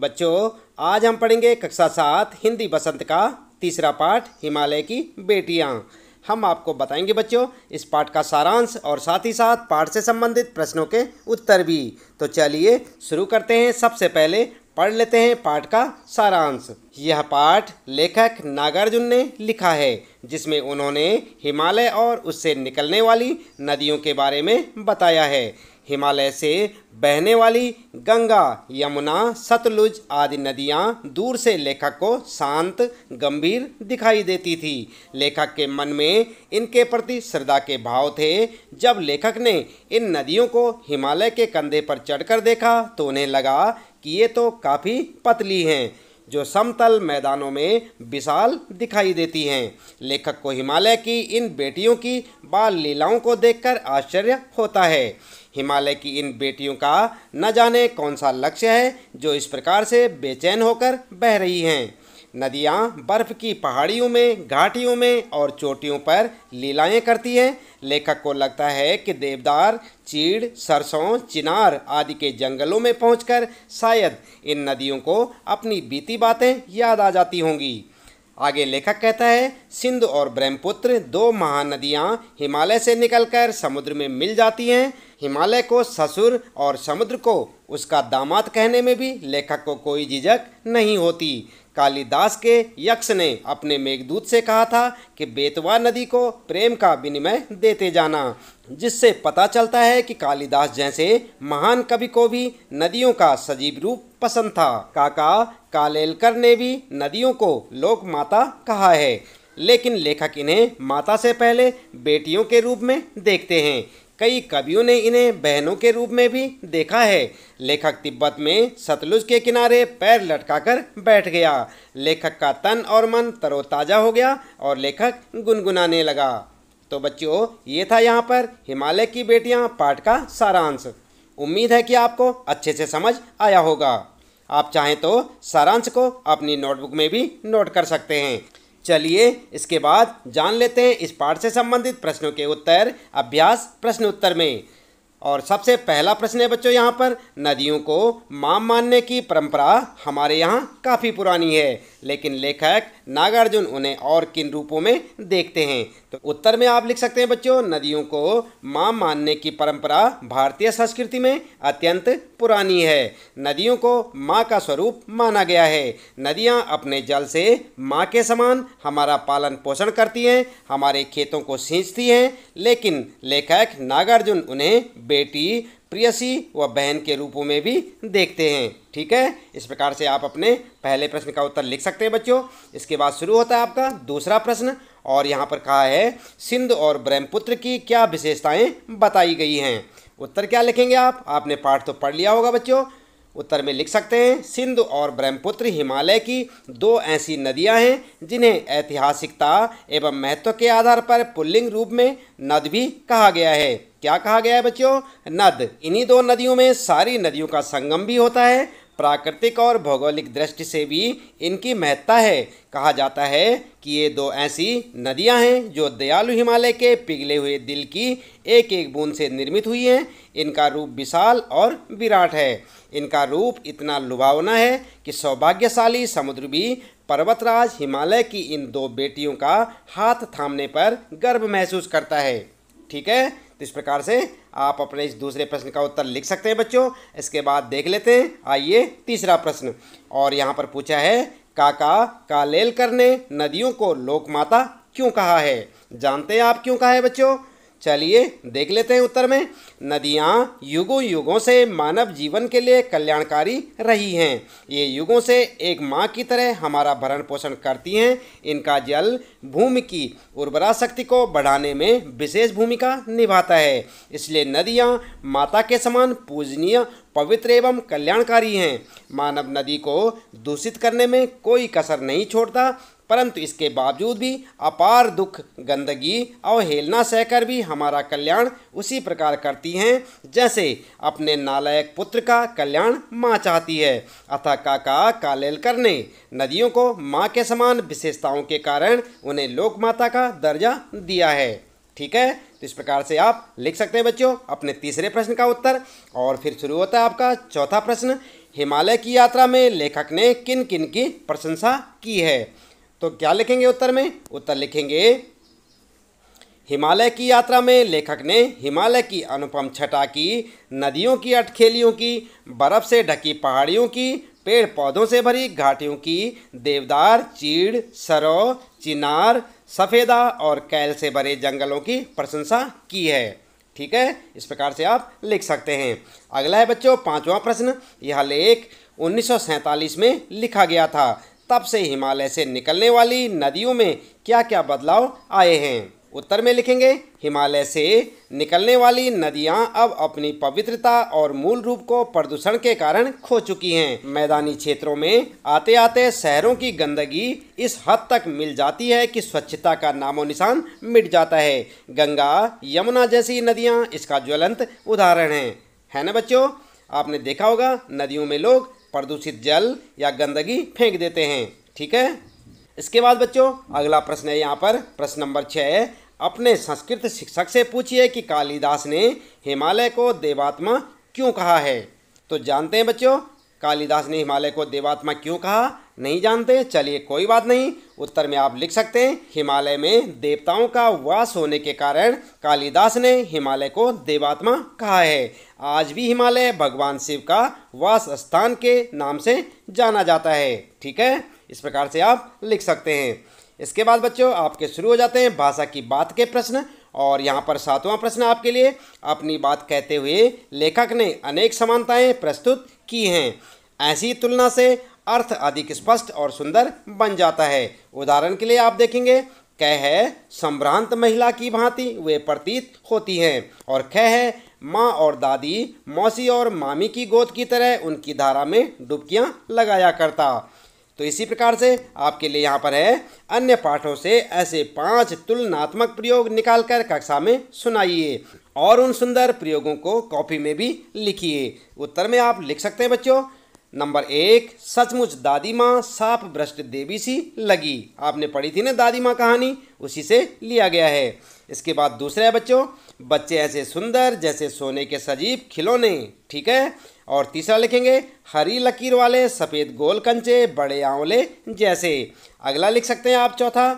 बच्चों आज हम पढ़ेंगे कक्षा सात हिंदी बसंत का तीसरा पाठ हिमालय की बेटियाँ हम आपको बताएंगे बच्चों इस पाठ का सारांश और साथ ही साथ पाठ से संबंधित प्रश्नों के उत्तर भी तो चलिए शुरू करते हैं सबसे पहले पढ़ लेते हैं पाठ का सारांश यह पाठ लेखक नागार्जुन ने लिखा है जिसमें उन्होंने हिमालय और उससे निकलने वाली नदियों के बारे में बताया है हिमालय से बहने वाली गंगा यमुना सतलुज आदि नदियाँ दूर से लेखक को शांत गंभीर दिखाई देती थी लेखक के मन में इनके प्रति श्रद्धा के भाव थे जब लेखक ने इन नदियों को हिमालय के कंधे पर चढ़कर देखा तो उन्हें लगा कि ये तो काफ़ी पतली हैं जो समतल मैदानों में विशाल दिखाई देती हैं लेखक को हिमालय की इन बेटियों की बाल लीलाओं को देखकर आश्चर्य होता है हिमालय की इन बेटियों का न जाने कौन सा लक्ष्य है जो इस प्रकार से बेचैन होकर बह रही हैं नदियाँ बर्फ़ की पहाड़ियों में घाटियों में और चोटियों पर लीलाएँ करती हैं लेखक को लगता है कि देवदार चीड़ सरसों चिनार आदि के जंगलों में पहुंचकर शायद इन नदियों को अपनी बीती बातें याद आ जाती होंगी आगे लेखक कहता है सिंधु और ब्रह्मपुत्र दो महानदियाँ हिमालय से निकलकर समुद्र में मिल जाती हैं हिमालय को ससुर और समुद्र को उसका दामाद कहने में भी लेखक को कोई झिझक नहीं होती कालिदास के यक्ष ने अपने मेघदूत से कहा था कि बेतवा नदी को प्रेम का विनिमय देते जाना जिससे पता चलता है कि कालिदास जैसे महान कवि को भी नदियों का सजीव रूप पसंद था काका कालेलकर ने भी नदियों को लोक माता कहा है लेकिन लेखक इन्हें माता से पहले बेटियों के रूप में देखते हैं कई कवियों ने इन्हें बहनों के रूप में भी देखा है लेखक तिब्बत में सतलुज के किनारे पैर लटकाकर बैठ गया लेखक का तन और मन तरोताज़ा हो गया और लेखक गुनगुनाने लगा तो बच्चों ये था यहाँ पर हिमालय की बेटियाँ पाठ का सारांश उम्मीद है कि आपको अच्छे से समझ आया होगा आप चाहें तो सारांश को अपनी नोटबुक में भी नोट कर सकते हैं चलिए इसके बाद जान लेते हैं इस पाठ से संबंधित प्रश्नों के उत्तर अभ्यास प्रश्न उत्तर में और सबसे पहला प्रश्न है बच्चों यहाँ पर नदियों को माम मानने की परंपरा हमारे यहाँ काफ़ी पुरानी है लेकिन लेखक नागार्जुन उन्हें और किन रूपों में देखते हैं तो उत्तर में आप लिख सकते हैं बच्चों नदियों को माँ मानने की परंपरा भारतीय संस्कृति में अत्यंत पुरानी है नदियों को माँ का स्वरूप माना गया है नदियाँ अपने जल से माँ के समान हमारा पालन पोषण करती हैं हमारे खेतों को सींचती हैं लेकिन लेखक नागार्जुन उन्हें बेटी प्रियसी व बहन के रूपों में भी देखते हैं ठीक है इस प्रकार से आप अपने पहले प्रश्न का उत्तर लिख सकते हैं बच्चों इसके बाद शुरू होता है आपका दूसरा प्रश्न और यहाँ पर कहा है सिंध और ब्रह्मपुत्र की क्या विशेषताएं बताई गई हैं उत्तर क्या लिखेंगे आप आपने पाठ तो पढ़ लिया होगा बच्चों उत्तर में लिख सकते हैं सिंधु और ब्रह्मपुत्र हिमालय की दो ऐसी नदियां हैं जिन्हें ऐतिहासिकता एवं महत्व के आधार पर पुल्लिंग रूप में नद भी कहा गया है क्या कहा गया है बच्चों नद इन्हीं दो नदियों में सारी नदियों का संगम भी होता है प्राकृतिक और भौगोलिक दृष्टि से भी इनकी महत्ता है कहा जाता है कि ये दो ऐसी नदियां हैं जो दयालु हिमालय के पिघले हुए दिल की एक एक बूंद से निर्मित हुई हैं इनका रूप विशाल और विराट है इनका रूप इतना लुभावना है कि सौभाग्यशाली समुद्र भी पर्वतराज हिमालय की इन दो बेटियों का हाथ थामने पर गर्व महसूस करता है ठीक है तो इस प्रकार से आप अपने इस दूसरे प्रश्न का उत्तर लिख सकते हैं बच्चों इसके बाद देख लेते हैं आइए तीसरा प्रश्न और यहाँ पर पूछा है काका का लेल ने नदियों को लोकमाता क्यों कहा है जानते हैं आप क्यों कहा है बच्चों चलिए देख लेते हैं उत्तर में नदियाँ युगों युगों से मानव जीवन के लिए कल्याणकारी रही हैं ये युगों से एक माँ की तरह हमारा भरण पोषण करती हैं इनका जल भूमि की उर्वरा शक्ति को बढ़ाने में विशेष भूमिका निभाता है इसलिए नदियाँ माता के समान पूजनीय पवित्र एवं कल्याणकारी हैं मानव नदी को दूषित करने में कोई कसर नहीं छोड़ता परंतु इसके बावजूद भी अपार दुख गंदगी अवहेलना सहकर भी हमारा कल्याण उसी प्रकार करती हैं जैसे अपने नालायक पुत्र का कल्याण माँ चाहती है अतः काका कालेलकर ने नदियों को माँ के समान विशेषताओं के कारण उन्हें लोकमाता का दर्जा दिया है ठीक है तो इस प्रकार से आप लिख सकते हैं बच्चों अपने तीसरे प्रश्न का उत्तर और फिर शुरू होता है आपका चौथा प्रश्न हिमालय की यात्रा में लेखक ने किन किन की प्रशंसा की है तो क्या लिखेंगे उत्तर में उत्तर लिखेंगे हिमालय की यात्रा में लेखक ने हिमालय की अनुपम छटा की नदियों की अटखेलियों की बर्फ से ढकी पहाड़ियों की पेड़ पौधों से भरी घाटियों की देवदार चीड़ सरो चिनार सफ़ेदा और कैल से भरे जंगलों की प्रशंसा की है ठीक है इस प्रकार से आप लिख सकते हैं अगला है बच्चों पांचवा प्रश्न यह लेख उन्नीस में लिखा गया था तब से हिमालय से निकलने वाली नदियों में क्या क्या बदलाव आए हैं उत्तर में लिखेंगे हिमालय से निकलने वाली नदियाँ अब अपनी पवित्रता और मूल रूप को प्रदूषण के कारण खो चुकी हैं मैदानी क्षेत्रों में आते आते शहरों की गंदगी इस हद तक मिल जाती है कि स्वच्छता का नामो निशान मिट जाता है गंगा यमुना जैसी नदियाँ इसका ज्वलंत उदाहरण है है ना बच्चों आपने देखा होगा नदियों में लोग प्रदूषित जल या गंदगी फेंक देते हैं ठीक है इसके बाद बच्चों अगला प्रश्न है यहाँ पर प्रश्न नंबर छः अपने संस्कृत शिक्षक से पूछिए कि कालिदास ने हिमालय को देवात्मा क्यों कहा है तो जानते हैं बच्चों कालिदास ने हिमालय को देवात्मा क्यों कहा नहीं जानते चलिए कोई बात नहीं उत्तर में आप लिख सकते हैं हिमालय में देवताओं का वास होने के कारण कालिदास ने हिमालय को देवात्मा कहा है आज भी हिमालय भगवान शिव का वास स्थान के नाम से जाना जाता है ठीक है इस प्रकार से आप लिख सकते हैं इसके बाद बच्चों आपके शुरू हो जाते हैं भाषा की बात के प्रश्न और यहाँ पर सातवां प्रश्न आपके लिए अपनी बात कहते हुए लेखक ने अनेक समानताएं प्रस्तुत की हैं ऐसी तुलना से अर्थ अधिक स्पष्ट और सुंदर बन जाता है उदाहरण के लिए आप देखेंगे कह है संभ्रांत महिला की भांति वे प्रतीत होती हैं और कह है माँ और दादी मौसी और मामी की गोद की तरह उनकी धारा में डुबकियाँ लगाया करता तो इसी प्रकार से आपके लिए यहाँ पर है अन्य पाठों से ऐसे पांच तुलनात्मक प्रयोग निकालकर कक्षा में सुनाइए और उन सुंदर प्रयोगों को कॉपी में भी लिखिए उत्तर में आप लिख सकते हैं बच्चों नंबर एक सचमुच दादी माँ साप भ्रष्ट देवी सी लगी आपने पढ़ी थी ना दादी माँ कहानी उसी से लिया गया है इसके बाद दूसरा है बच्चों बच्चे ऐसे सुंदर जैसे सोने के सजीव खिलौने ठीक है और तीसरा लिखेंगे हरी लकीर वाले सफ़ेद गोल कंचे बड़े आंवले जैसे अगला लिख सकते हैं आप चौथा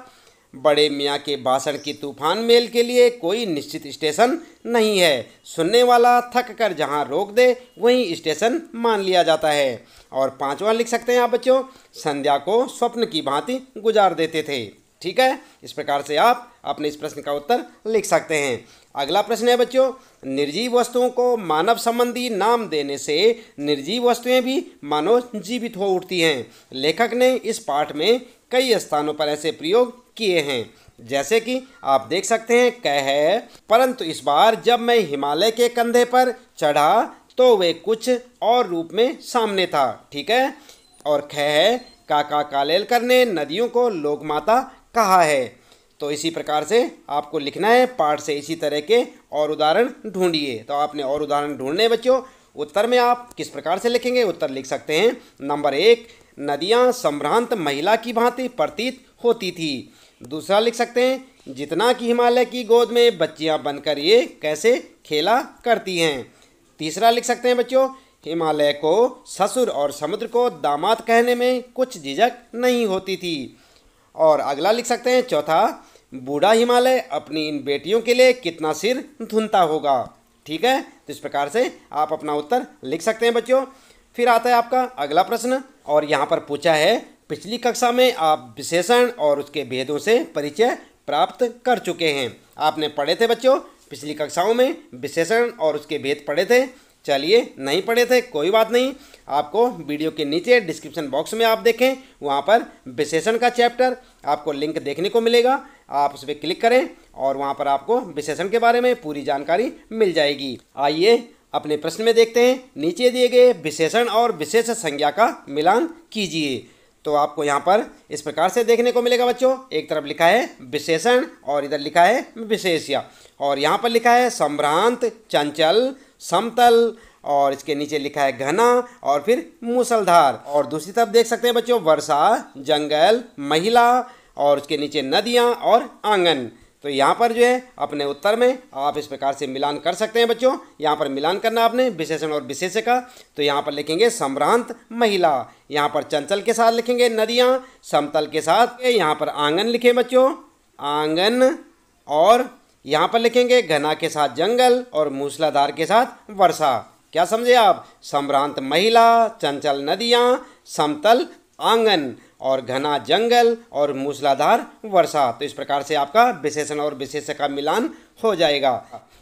बड़े मियाँ के बासण की तूफान मेल के लिए कोई निश्चित स्टेशन नहीं है सुनने वाला थक कर जहाँ रोक दे वहीं स्टेशन मान लिया जाता है और पांचवा लिख सकते हैं आप बच्चों संध्या को स्वप्न की भांति गुजार देते थे ठीक है इस प्रकार से आप अपने इस प्रश्न का उत्तर लिख सकते हैं अगला प्रश्न है बच्चों निर्जीव वस्तुओं को मानव संबंधी नाम देने से निर्जीव वस्तुएं भी मानव जीवित हो उठती हैं लेखक ने इस पाठ में कई स्थानों पर ऐसे प्रयोग किए हैं जैसे कि आप देख सकते हैं कह है परंतु इस बार जब मैं हिमालय के कंधे पर चढ़ा तो वे कुछ और रूप में सामने था ठीक है और खह है काका कालेलकर ने नदियों को लोकमाता कहा है तो इसी प्रकार से आपको लिखना है पाठ से इसी तरह के और उदाहरण ढूंढिए तो आपने और उदाहरण ढूंढने बच्चों उत्तर में आप किस प्रकार से लिखेंगे उत्तर लिख सकते हैं नंबर एक नदियाँ संभ्रांत महिला की भांति प्रतीत होती थी दूसरा लिख सकते हैं जितना कि हिमालय की गोद में बच्चियाँ बनकर ये कैसे खेला करती हैं तीसरा लिख सकते हैं बच्चों हिमालय को ससुर और समुद्र को दामाद कहने में कुछ झिझक नहीं होती थी और अगला लिख सकते हैं चौथा बूढ़ा हिमालय अपनी इन बेटियों के लिए कितना सिर धुनता होगा ठीक है तो इस प्रकार से आप अपना उत्तर लिख सकते हैं बच्चों फिर आता है आपका अगला प्रश्न और यहाँ पर पूछा है पिछली कक्षा में आप विशेषण और उसके भेदों से परिचय प्राप्त कर चुके हैं आपने पढ़े थे बच्चों पिछली कक्षाओं में विशेषण और उसके भेद पढ़े थे चलिए नहीं पढ़े थे कोई बात नहीं आपको वीडियो के नीचे डिस्क्रिप्शन बॉक्स में आप देखें वहाँ पर विशेषण का चैप्टर आपको लिंक देखने को मिलेगा आप उस पर क्लिक करें और वहाँ पर आपको विशेषण के बारे में पूरी जानकारी मिल जाएगी आइए अपने प्रश्न में देखते हैं नीचे दिए गए विशेषण और विशेष संज्ञा का मिलान कीजिए तो आपको यहाँ पर इस प्रकार से देखने को मिलेगा बच्चों एक तरफ लिखा है विशेषण और इधर लिखा है विशेष्य और यहाँ पर लिखा है संभ्रांत चंचल समतल और इसके नीचे लिखा है घना और फिर मूसलधार और दूसरी तरफ देख सकते हैं बच्चों वर्षा जंगल महिला और उसके नीचे नदियाँ और आंगन तो यहाँ पर जो है अपने उत्तर में आप इस प्रकार से मिलान कर सकते हैं बच्चों यहाँ पर मिलान करना आपने विशेषण और विशेष का तो यहाँ पर लिखेंगे सम्रांत महिला यहाँ पर चंचल के साथ लिखेंगे नदियाँ समतल के साथ यहाँ पर आंगन लिखे बच्चों आंगन और यहाँ पर लिखेंगे घना के साथ जंगल और मूसलाधार के साथ वर्षा क्या समझे आप सम्रांत महिला चंचल नदियाँ समतल आंगन और घना जंगल और मूसलाधार वर्षा तो इस प्रकार से आपका विशेषण और विशेष का मिलान हो जाएगा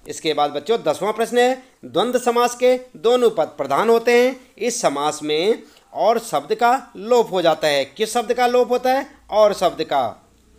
इसके बाद बच्चों दसवां प्रश्न है द्वंद्व समास के दोनों पद प्रधान होते हैं इस समास में और शब्द का लोप हो जाता है किस शब्द का लोप होता है और शब्द का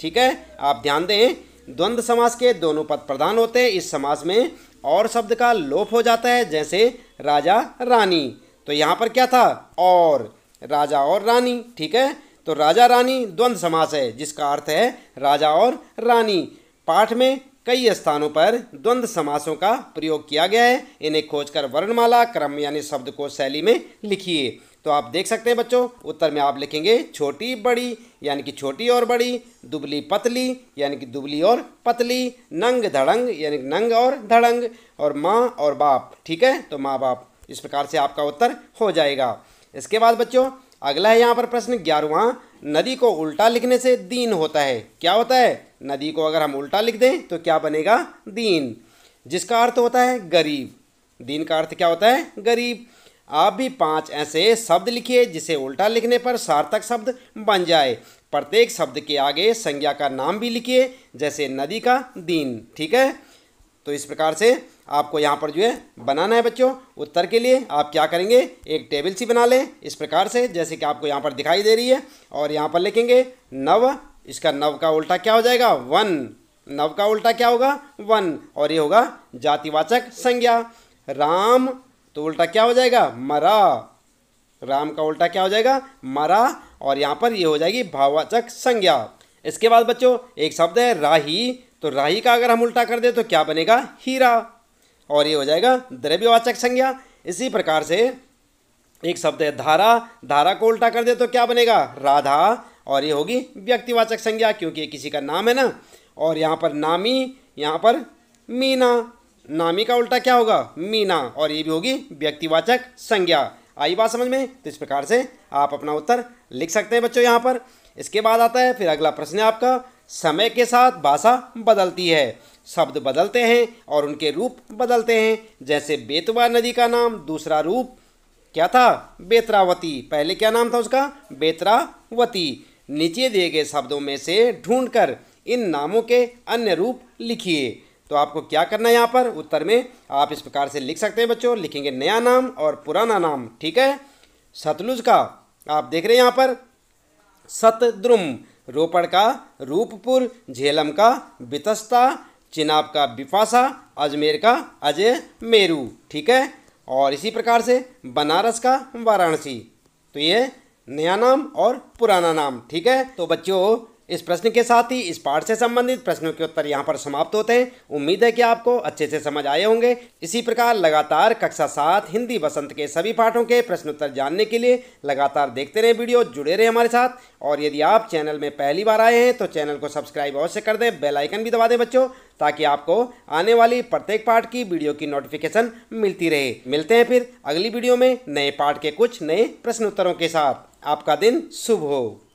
ठीक है आप ध्यान दें द्वंद्व समास के दोनों पद प्रधान होते हैं इस समास में और शब्द का लोप हो जाता है जैसे राजा रानी तो यहाँ पर क्या था और राजा और रानी ठीक है तो राजा रानी द्वंद्व समास है जिसका अर्थ है राजा और रानी पाठ में कई स्थानों पर द्वंद्व समासों का प्रयोग किया गया है इन्हें खोजकर वर्णमाला क्रम यानी शब्द को शैली में लिखिए तो आप देख सकते हैं बच्चों उत्तर में आप लिखेंगे छोटी बड़ी यानी कि छोटी और बड़ी दुबली पतली यानी कि दुबली और पतली नंग धड़ंग यानी नंग और धड़ंग और माँ और बाप ठीक है तो माँ बाप इस प्रकार से आपका उत्तर हो जाएगा इसके बाद बच्चों अगला है यहाँ पर प्रश्न ग्यारहवा नदी को उल्टा लिखने से दीन होता है क्या होता है नदी को अगर हम उल्टा लिख दें तो क्या बनेगा दीन जिसका अर्थ होता है गरीब दीन का अर्थ क्या होता है गरीब आप भी पांच ऐसे शब्द लिखिए जिसे उल्टा लिखने पर सार्थक शब्द बन जाए प्रत्येक शब्द के आगे संज्ञा का नाम भी लिखिए जैसे नदी का दिन ठीक है तो इस प्रकार से आपको यहाँ पर जो है बनाना है बच्चों उत्तर के लिए आप क्या करेंगे एक टेबल सी बना लें इस प्रकार से जैसे कि आपको यहाँ पर दिखाई दे रही है और यहाँ पर लिखेंगे नव इसका नव का उल्टा क्या हो जाएगा वन नव का उल्टा क्या होगा वन और ये होगा जातिवाचक संज्ञा राम तो उल्टा क्या हो जाएगा मरा राम का उल्टा क्या हो जाएगा मरा और यहाँ पर ये हो जाएगी भाववाचक संज्ञा इसके बाद बच्चों एक शब्द है राही तो राही का अगर हम उल्टा कर दे तो क्या बनेगा हीरा और ये हो जाएगा द्रव्यवाचक संज्ञा इसी प्रकार से एक शब्द है धारा धारा को उल्टा कर दे तो क्या बनेगा राधा और ये होगी व्यक्तिवाचक संज्ञा क्योंकि ये किसी का नाम है ना और यहाँ पर नामी यहाँ पर मीना नामी का उल्टा क्या होगा मीना और ये भी होगी व्यक्तिवाचक संज्ञा आई बात समझ में तो इस प्रकार से आप अपना उत्तर लिख सकते हैं बच्चों यहाँ पर इसके बाद आता है फिर अगला प्रश्न है आपका समय के साथ भाषा बदलती है शब्द बदलते हैं और उनके रूप बदलते हैं जैसे बेतवा नदी का नाम दूसरा रूप क्या था बेतरावती पहले क्या नाम था उसका बेतरावती नीचे दिए गए शब्दों में से ढूंढकर इन नामों के अन्य रूप लिखिए तो आपको क्या करना है यहाँ पर उत्तर में आप इस प्रकार से लिख सकते हैं बच्चों लिखेंगे नया नाम और पुराना नाम ठीक है सतलुज का आप देख रहे हैं यहाँ पर सतद्रुम रोपड़ का रूपपुर झेलम का बितस्ता चिनाब का बिफासा अजमेर का अजय मेरू ठीक है और इसी प्रकार से बनारस का वाराणसी तो ये नया नाम और पुराना नाम ठीक है तो बच्चों इस प्रश्न के साथ ही इस पाठ से संबंधित प्रश्नों के उत्तर यहाँ पर समाप्त होते हैं उम्मीद है कि आपको अच्छे से समझ आए होंगे इसी प्रकार लगातार कक्षा सात हिंदी बसंत के सभी पाठों के प्रश्न उत्तर जानने के लिए लगातार देखते रहें वीडियो जुड़े रहें हमारे साथ और यदि आप चैनल में पहली बार आए हैं तो चैनल को सब्सक्राइब अवश्य कर दें बेलाइकन भी दबा दें बच्चों ताकि आपको आने वाली प्रत्येक पाठ की वीडियो की नोटिफिकेशन मिलती रहे मिलते हैं फिर अगली वीडियो में नए पाठ के कुछ नए प्रश्न उत्तरों के साथ आपका दिन शुभ हो